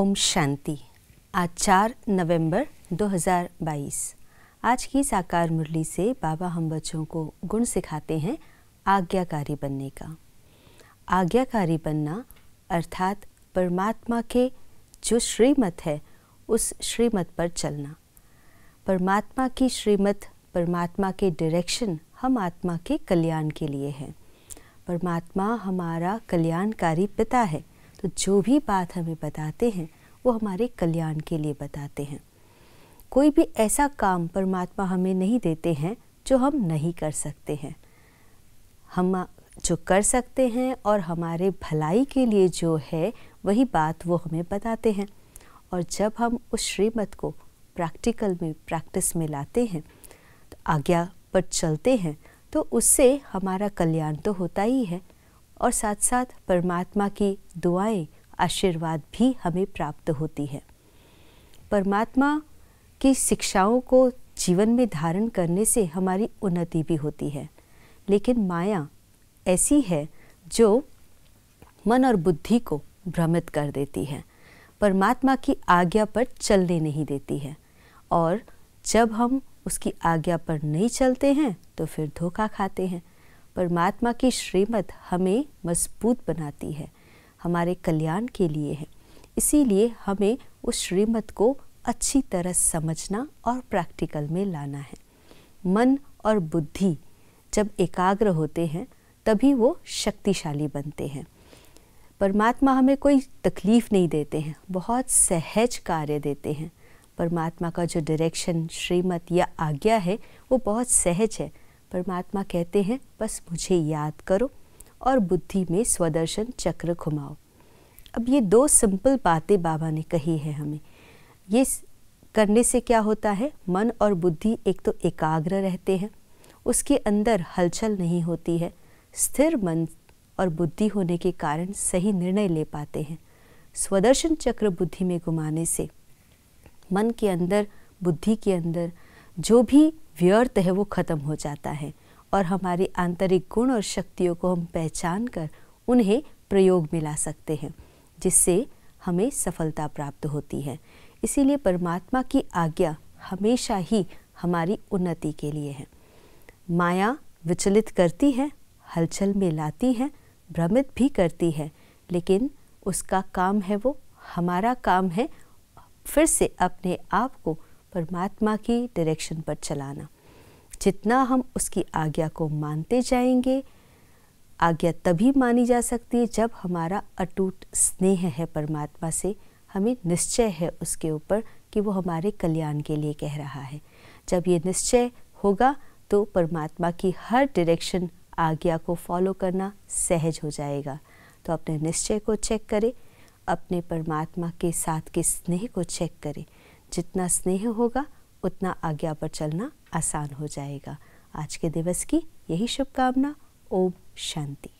ओम शांति आज चार नवंबर 2022 आज की साकार मुरली से बाबा हम बच्चों को गुण सिखाते हैं आज्ञाकारी बनने का आज्ञाकारी बनना अर्थात परमात्मा के जो श्रीमत है उस श्रीमत पर चलना परमात्मा की श्रीमत परमात्मा के डायरेक्शन हम आत्मा के कल्याण के लिए है परमात्मा हमारा कल्याणकारी पिता है तो जो भी बात हमें बताते हैं वो हमारे कल्याण के लिए बताते हैं कोई भी ऐसा काम परमात्मा हमें नहीं देते हैं जो हम नहीं कर सकते हैं हम जो कर सकते हैं और हमारे भलाई के लिए जो है वही बात वो हमें बताते हैं और जब हम उस श्रीमत को प्रैक्टिकल में प्रैक्टिस में लाते हैं तो आज्ञा पर चलते हैं तो उससे हमारा कल्याण तो होता ही है और साथ साथ परमात्मा की दुआएं आशीर्वाद भी हमें प्राप्त होती है परमात्मा की शिक्षाओं को जीवन में धारण करने से हमारी उन्नति भी होती है लेकिन माया ऐसी है जो मन और बुद्धि को भ्रमित कर देती है परमात्मा की आज्ञा पर चलने नहीं देती है और जब हम उसकी आज्ञा पर नहीं चलते हैं तो फिर धोखा खाते हैं परमात्मा की श्रीमत हमें मजबूत बनाती है हमारे कल्याण के लिए है इसीलिए हमें उस श्रीमत को अच्छी तरह समझना और प्रैक्टिकल में लाना है मन और बुद्धि जब एकाग्र होते हैं तभी वो शक्तिशाली बनते हैं परमात्मा हमें कोई तकलीफ़ नहीं देते हैं बहुत सहज कार्य देते हैं परमात्मा का जो डायरेक्शन श्रीमत या आज्ञा है वो बहुत सहज है परमात्मा कहते हैं बस मुझे याद करो और बुद्धि में स्वदर्शन चक्र घुमाओ अब ये दो सिंपल बातें बाबा ने कही है हमें ये करने से क्या होता है मन और बुद्धि एक तो एकाग्र रहते हैं उसके अंदर हलचल नहीं होती है स्थिर मन और बुद्धि होने के कारण सही निर्णय ले पाते हैं स्वदर्शन चक्र बुद्धि में घुमाने से मन के अंदर बुद्धि के अंदर जो भी व्यर्थ है वो ख़त्म हो जाता है और हमारे आंतरिक गुण और शक्तियों को हम पहचान कर उन्हें प्रयोग में ला सकते हैं जिससे हमें सफलता प्राप्त होती है इसीलिए परमात्मा की आज्ञा हमेशा ही हमारी उन्नति के लिए है माया विचलित करती है हलचल में लाती है भ्रमित भी करती है लेकिन उसका काम है वो हमारा काम है फिर से अपने आप को परमात्मा की डायरेक्शन पर चलाना जितना हम उसकी आज्ञा को मानते जाएंगे आज्ञा तभी मानी जा सकती है जब हमारा अटूट स्नेह है परमात्मा से हमें निश्चय है उसके ऊपर कि वो हमारे कल्याण के लिए कह रहा है जब ये निश्चय होगा तो परमात्मा की हर डायरेक्शन आज्ञा को फॉलो करना सहज हो जाएगा तो अपने निश्चय को चेक करें अपने परमात्मा के साथ के स्नेह को चेक करें जितना स्नेह होगा उतना आज्ञा पर चलना आसान हो जाएगा आज के दिवस की यही शुभकामना ओम शांति